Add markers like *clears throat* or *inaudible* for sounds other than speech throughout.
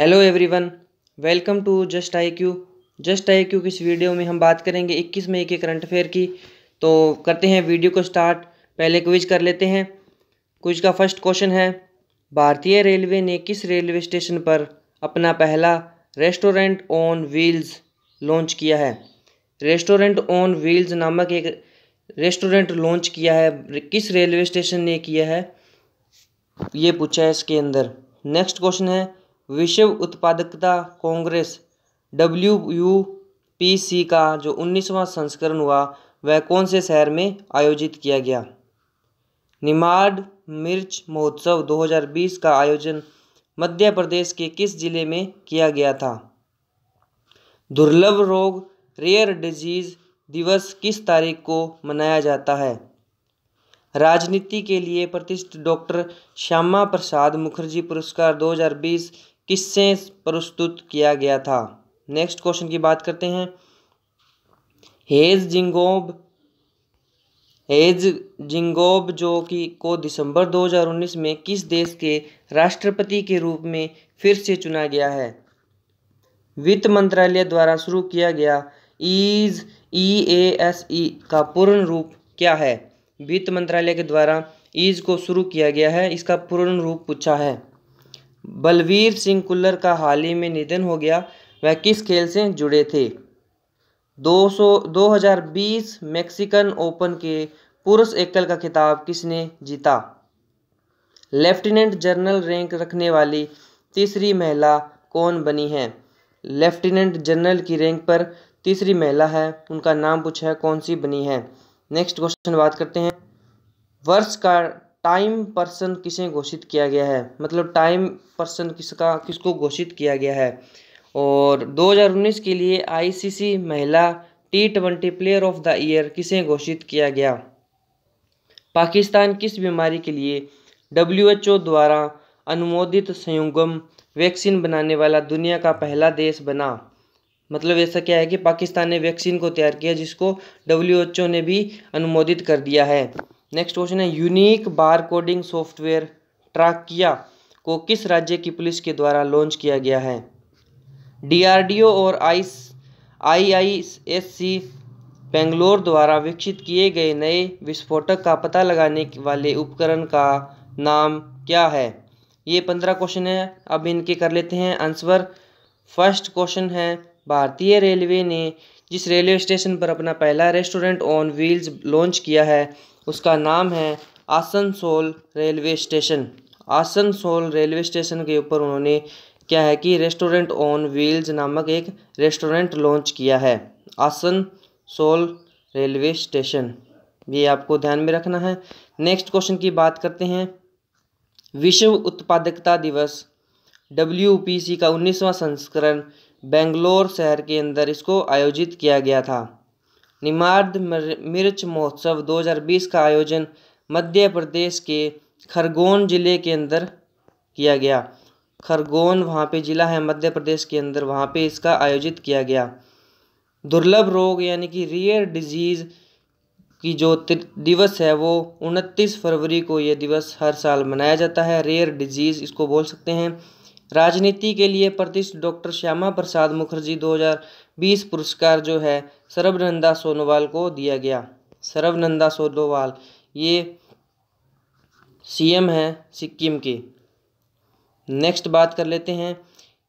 hello everyone welcome to just I Q just I Q इस video में हम बात करेंगे 21 मई के करंट अफेयर की तो करते हैं वीडियो को स्टार्ट पहले क्विज कर लेते हैं क्विज का फर्स्ट क्वेश्चन है भारतीय रेलवे ने किस रेलवे स्टेशन पर अपना पहला रेस्टोरेंट ऑन व्हील्स लॉन्च किया है रेस्टोरेंट ऑन व्हील्स नामक एक रेस्टोरेंट लॉन्च किया है किस रेलवे स्टेशन ने किया है ये पूछा है इसके अंदर नेक्स्ट क्वेश्चन है विश्व उत्पादकता congress W P C का जो उन्नीसवां संस्करण हुआ वह कौन से शहर में आयोजित किया गया निमाड मिर्च महोत्सव 2020 का आयोजन मध्य प्रदेश के किस जिले में किया गया था दुर्लभ रोग रेयर डिजीज दिवस किस तारीख को मनाया जाता है राजनीति के लिए प्रतिष्ठित डॉक्टर श्यामा प्रसाद मुखर्जी पुरस्कार 2020 किससे प्रस्तुत किया गया था नेक्स्ट क्वेश्चन की बात करते हैं हेज जिंगोब हेज जिंगोब जो कि को दिसंबर 2019 में किस देश के राष्ट्रपति के रूप में फिर से चुना गया है वित्त मंत्रालय द्वारा शुरू किया गया ease E A S E का पूर्ण रूप क्या है वित्त मंत्रालय के द्वारा ईज को शुरू किया गया है इसका पूर्ण रूप पूछा है बलवीर सिंह कुल्लर का हाल ही में निधन हो गया वह किस खेल से जुड़े थे 200 2020 मैक्सिकन ओपन के पुरुष एकल का खिताब किसने जीता लेफ्टिनेंट जनरल रैंक रखने वाली तीसरी महिला कौन बनी है लेफ्टिनेंट जनरल की रैंक पर तीसरी महिला है उनका नाम पूछा है कौन सी बनी है नेक्स्ट क्वेश्चन बात करते हैं वर्ष का टाइम पर्सन किसे घोषित किया गया है मतलब टाइम पर्सन किसका किसको घोषित किया गया है और 2019 के लिए आईसीसी महिला T twenty player of the year किसे घोषित किया गया पाकिस्तान किस बीमारी के लिए डब्ल्यूएचओ द्वारा अनुमोदित संयुगम वैक्सीन बनाने वाला दुनिया का पहला देश बना मतलब ऐसा क्या है कि पाकिस्तान ने वैक्सीन को तैयार किया जिसको डब्ल्यू ने भी अनुमोदित कर दिया है नेक्स्ट क्वेश्चन है unique bar coding software Trakea को किस राज्य की पुलिस के द्वारा लॉन्च किया गया है डीआरडीओ और आईस I I S C Bangalore द्वारा विकसित किए गए नए विस्फोटक का पता लगाने वाले उपकरण का नाम क्या है ये पंद्रह क्वेश्चन है अब इनके कर लेते हैं आंसर फर्स्ट क्वेश्चन है भारतीय रेलवे ने जिस रेलवे स्टेशन पर अपना पहला रेस्टोरेंट ऑन व्हील्स लॉन्च किया है उसका नाम है Asansol railway station Asansol railway station के ऊपर उन्होंने क्या है कि रेस्टोरेंट ऑन व्हील्स नामक एक रेस्टोरेंट लॉन्च किया है आसनसोल रेलवे स्टेशन ये आपको ध्यान में रखना है नेक्स्ट क्वेश्चन की बात करते हैं विश्व उत्पादकता दिवस डब्ल्यू का उन्नीसवां संस्करण बेंगलोर शहर के अंदर इसको आयोजित किया गया था निमार्द मिर्च महोत्सव 2020 का आयोजन मध्य प्रदेश के खरगोन ज़िले के अंदर किया गया खरगोन वहाँ पे ज़िला है मध्य प्रदेश के अंदर वहाँ पे इसका आयोजित किया गया दुर्लभ रोग यानी कि रियर डिजीज़ की जो दिवस है वो उनतीस फरवरी को ये दिवस हर साल मनाया जाता है रेयर डिजीज़ इसको बोल सकते हैं राजनीति के लिए प्रतिष्ठित डॉक्टर श्यामा प्रसाद मुखर्जी 2020 पुरस्कार जो है सर्वनंदा सोनोवाल को दिया गया सर्वनंदा सोनोवाल ये सीएम है सिक्किम के नेक्स्ट बात कर लेते हैं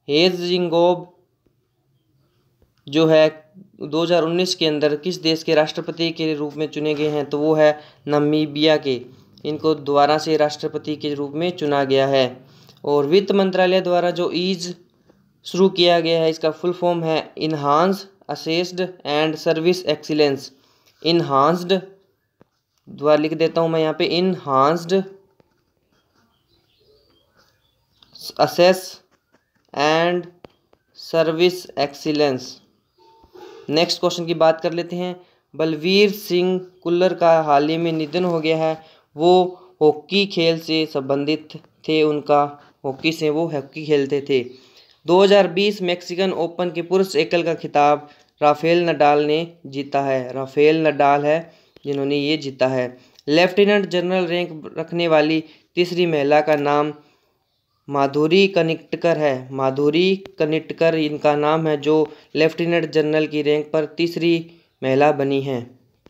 हेज जिंगोब जो है 2019 के अंदर किस देश के राष्ट्रपति के रूप में चुने गए हैं तो वो है नमीबिया के इनको दोबारा से राष्ट्रपति के रूप में चुना गया है और वित्त मंत्रालय द्वारा जो ईज शुरू किया गया है इसका फुल फॉर्म है enhanced assessed and service excellence enhanced द्वारा लिख देता हूँ मैं यहाँ पे enhanced assess and service excellence next question की बात कर लेते हैं बलवीर सिंह कुल्लर का हाल ही में निधन हो गया है वो हॉकी खेल से संबंधित थे उनका हॉकी से वो हॉकी खेलते थे 2020 मैक्सिकन ओपन के पुरुष एकल का खिताब राफेल नडाल ने जीता है राफेल नडाल है जिन्होंने ये जीता है लेफ्टिनेंट जनरल रैंक रखने वाली तीसरी महिला का नाम माधुरी कनिटकर है माधुरी कनिटकर इनका नाम है जो लेफ्टिनेंट जनरल की रैंक पर तीसरी महिला बनी है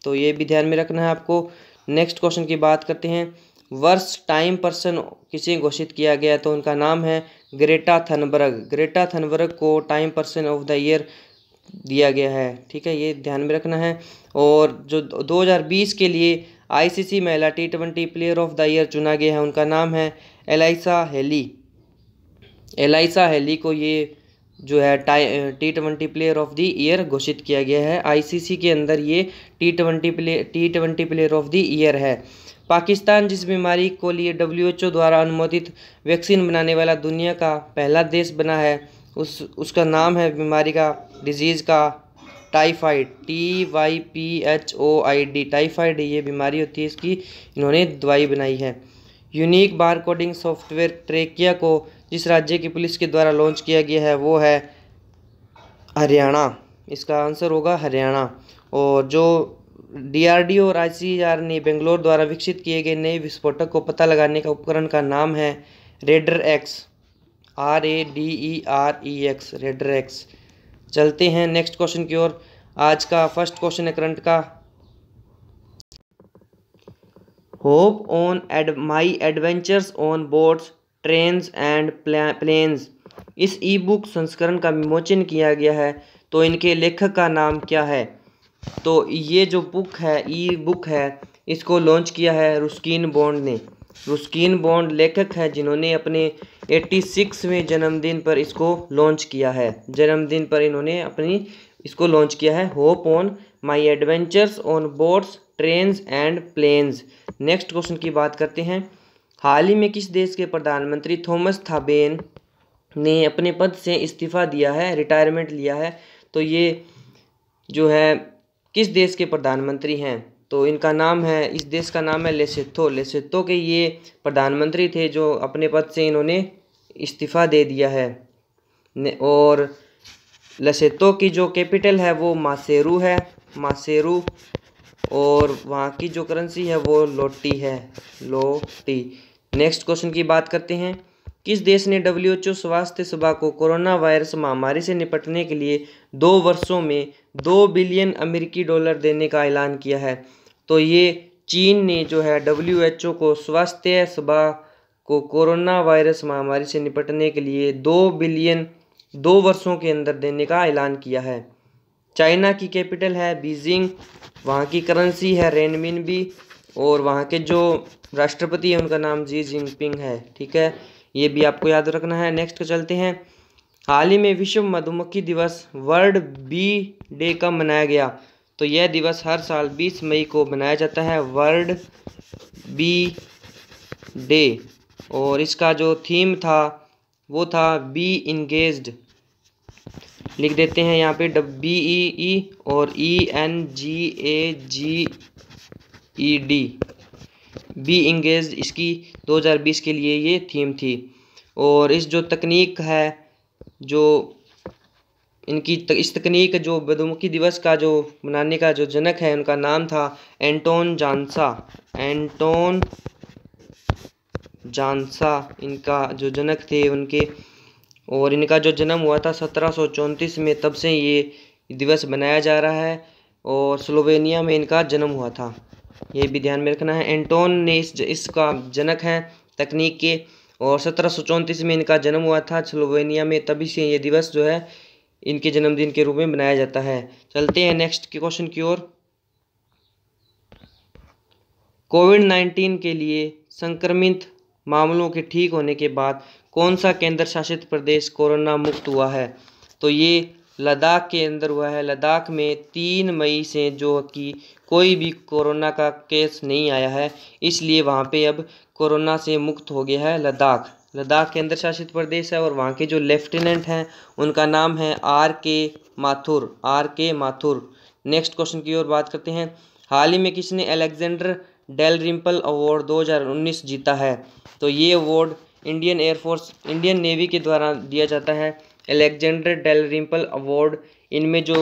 तो ये भी ध्यान में रखना है आपको नेक्स्ट क्वेश्चन की बात करते हैं वर्ष टाइम पर्सन किसे घोषित किया गया तो उनका नाम है ग्रेटा थनबर्ग ग्रेटा थनबर्ग को Time person of the year दिया गया है ठीक है ये ध्यान में रखना है और जो 2020 के लिए आईसीसी महिला T twenty player of the year चुना गया है उनका नाम है एलाइसा हेली एलाइसा हेली को ये जो है T twenty player of the year घोषित किया गया है आईसीसी के अंदर ये T twenty play T twenty player of the year है पाकिस्तान जिस बीमारी को लिए डब्ल्यूएचओ द्वारा अनुमोदित वैक्सीन बनाने वाला दुनिया का पहला देश बना है उस उसका नाम है बीमारी का डिजीज़ का typhoid T Y P H O I D typhoid ये बीमारी होती है इसकी इन्होंने दवाई बनाई है unique bar coding software Trakea को जिस राज्य की पुलिस के द्वारा लॉन्च किया गया है वो है हरियाणा इसका आंसर होगा हरियाणा और जो डीआरडीओ और आईसीआर ने बेंगलोर द्वारा विकसित किए गए नए विस्फोटक को पता लगाने का उपकरण का नाम है Rader X R A D E R E X Rader X चलते हैं नेक्स्ट क्वेश्चन की ओर आज का फर्स्ट क्वेश्चन है करंट का hop on add my adventures on boats trains and planes इस ई बुक संस्करण का विमोचन किया गया है तो इनके लेखक का नाम क्या है तो ये जो बुक है ई बुक है इसको लॉन्च किया है रुस्किन बॉन्ड ने रुस्किन बॉन्ड लेखक हैं जिन्होंने अपने 86वें जन्मदिन पर इसको लॉन्च किया है जन्मदिन पर इन्होंने अपनी इसको लॉन्च किया है hop on my adventures on boats trains and planes next question की बात करते हैं हाल ही में किस देश के प्रधानमंत्री थॉमस थाबेन ने अपने पद से इस्तीफा दिया है रिटायरमेंट लिया है तो ये जो है किस देश के प्रधानमंत्री हैं तो इनका नाम है इस देश का नाम है लेसेथो लेसेथो के ये प्रधानमंत्री थे जो अपने पद से इन्होंने इस्तीफ़ा दे दिया है और लसेतो की जो कैपिटल है वो मासेरू है मासेरू और वहाँ की जो करेंसी है वो लोटी है लोटी नेक्स्ट क्वेश्चन की बात करते हैं किस देश ने डब्ल्यूएचओ स्वास्थ्य सभा को कोरोना वायरस महामारी से निपटने के लिए दो वर्षों में दो बिलियन अमेरिकी डॉलर देने का ऐलान किया है तो ये चीन ने जो है डब्ल्यू एच ओ को स्वास्थ्य सभा को कोरोना वायरस महामारी से निपटने के लिए दो बिलियन दो वर्षों के अंदर देने का ऐलान किया है चाइना की कैपिटल है बीजिंग वहाँ की करेंसी है रेनमिन भी और वहाँ के जो राष्ट्रपति हैं उनका नाम जी जिनपिंग है ठीक है ये भी आपको याद रखना है नेक्स्ट चलते हैं हाल ही में विश्व मधुमक्खी दिवस वर्ल्ड बी डे कब मनाया गया तो यह दिवस हर साल 20 मई को मनाया जाता है वर्ल्ड बी डे और इसका जो थीम था वो था बी इंगेज लिख देते हैं यहाँ पे बी ई ई और E N G A G E D B engage इसकी 2020 के लिए ये थीम थी और इस जो तकनीक है जो इनकी इस तकनीक जो बदोमुखी दिवस का जो मनाने का जो जनक है उनका नाम था एंटोन जानसा एंटोन जानसा इनका जो जनक थे उनके और इनका जो जन्म हुआ था सत्रह में तब से ये दिवस मनाया जा रहा है और स्लोवेनिया में इनका जन्म हुआ था ये भी ध्यान में रखना है एंटोन ने इस इसका जनक है तकनीक के और सत्रह में इनका जन्म हुआ था स्लोवेनिया में तभी से ये दिवस जो है इनके जन्मदिन के रूप में मनाया जाता है चलते हैं नेक्स्ट के क्वेश्चन की ओर कोविड नाइन्टीन के लिए संक्रमित मामलों के ठीक होने के बाद कौन सा केंद्र शासित प्रदेश कोरोना मुक्त हुआ है तो ये लद्दाख के अंदर हुआ है लद्दाख में तीन मई से जो कि कोई भी कोरोना का केस नहीं आया है इसलिए वहाँ पे अब कोरोना से मुक्त हो गया है लद्दाख लद्दाख केंद्र शासित प्रदेश है और वहाँ के जो लेफ्टिनेंट हैं उनका नाम है आर के माथुर आर के माथुर नेक्स्ट क्वेश्चन की ओर बात करते हैं हाल ही में किसने अलेक्जेंडर डेल रिम्पल अवार्ड 2019 जीता है तो ये award Indian Air Force Indian Navy के द्वारा दिया जाता है अलेक्जेंडर डेल रिम्पल अवार्ड इनमें जो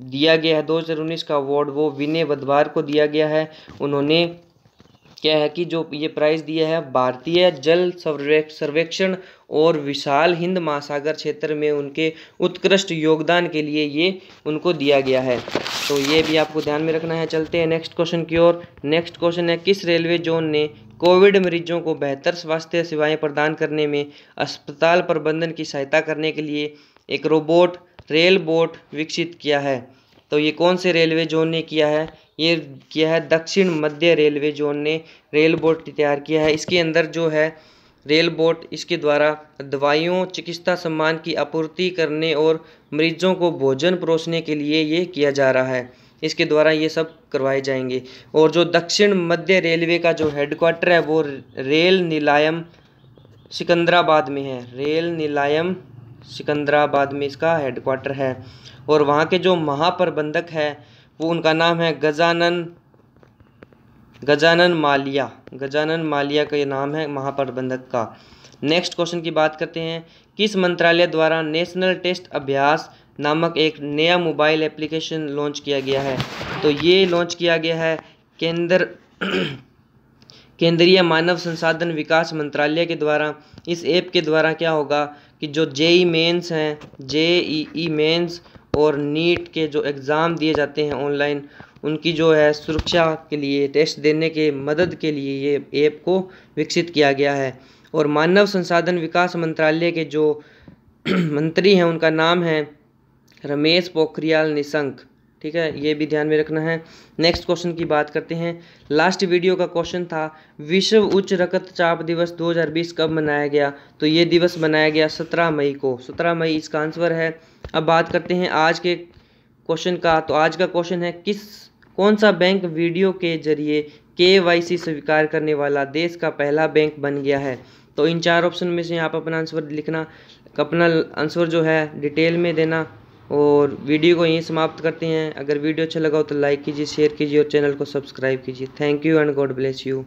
दिया गया है 2019 का अवार्ड वो विनय बदवार को दिया गया है उन्होंने क्या है कि जो ये प्राइज़ दिया है भारतीय जल सर्वेक्षण और विशाल हिंद महासागर क्षेत्र में उनके उत्कृष्ट योगदान के लिए ये उनको दिया गया है तो ये भी आपको ध्यान में रखना है चलते हैं नेक्स्ट क्वेश्चन की ओर नेक्स्ट क्वेश्चन है किस रेलवे जोन ने कोविड मरीजों को बेहतर स्वास्थ्य सेवाएं प्रदान करने में अस्पताल प्रबंधन की सहायता करने के लिए एक रोबोट रेल बोट विकसित किया है तो ये कौन से रेलवे जोन ने किया है ये किया है दक्षिण मध्य रेलवे जोन ने रेल बोर्ड तैयार किया है इसके अंदर जो है रेल बोर्ड इसके द्वारा दवाइयों चिकित्सा सम्मान की आपूर्ति करने और मरीजों को भोजन परोसने के लिए ये किया जा रहा है इसके द्वारा ये सब करवाए जाएंगे और जो दक्षिण मध्य रेलवे का जो हेडक्वार्टर है वो रेल निलायम सिकंदराबाद में है रेल निलायम सिकंदराबाद में इसका हेडक्वार्टर है और वहाँ के जो महाप्रबंधक है वो उनका नाम है गजानन गजानन मालिया गजानन मालिया का ये नाम है महाप्रबंधक का नेक्स्ट क्वेश्चन की बात करते हैं किस मंत्रालय द्वारा नेशनल टेस्ट अभ्यास नामक एक नया मोबाइल एप्लीकेशन लॉन्च किया गया है तो ये लॉन्च किया गया है केंद्र केंद्रीय मानव संसाधन विकास मंत्रालय के द्वारा इस ऐप के द्वारा क्या होगा कि जो जेई मेंस e हैं जे ई मेंस और नीट के जो एग्ज़ाम दिए जाते हैं ऑनलाइन उनकी जो है सुरक्षा के लिए टेस्ट देने के मदद के लिए ये ऐप को विकसित किया गया है और मानव संसाधन विकास मंत्रालय के जो *clears throat* मंत्री हैं उनका नाम है रमेश पोखरियाल निशंक ठीक है ये भी ध्यान में रखना है नेक्स्ट क्वेश्चन की बात करते हैं लास्ट वीडियो का क्वेश्चन था विश्व उच्च रक्तचाप दिवस 2020 कब मनाया गया तो ये दिवस मनाया गया 17 मई को 17 मई इसका आंसर है अब बात करते हैं आज के क्वेश्चन का तो आज का क्वेश्चन है किस कौन सा बैंक वीडियो के जरिए के स्वीकार करने वाला देश का पहला बैंक बन गया है तो इन चार ऑप्शन में से आप अपना आंसर लिखना अपना आंसर जो है डिटेल में देना और वीडियो को यहीं समाप्त करते हैं अगर वीडियो अच्छा लगा हो तो लाइक कीजिए शेयर कीजिए और चैनल को सब्सक्राइब कीजिए thank you and God bless you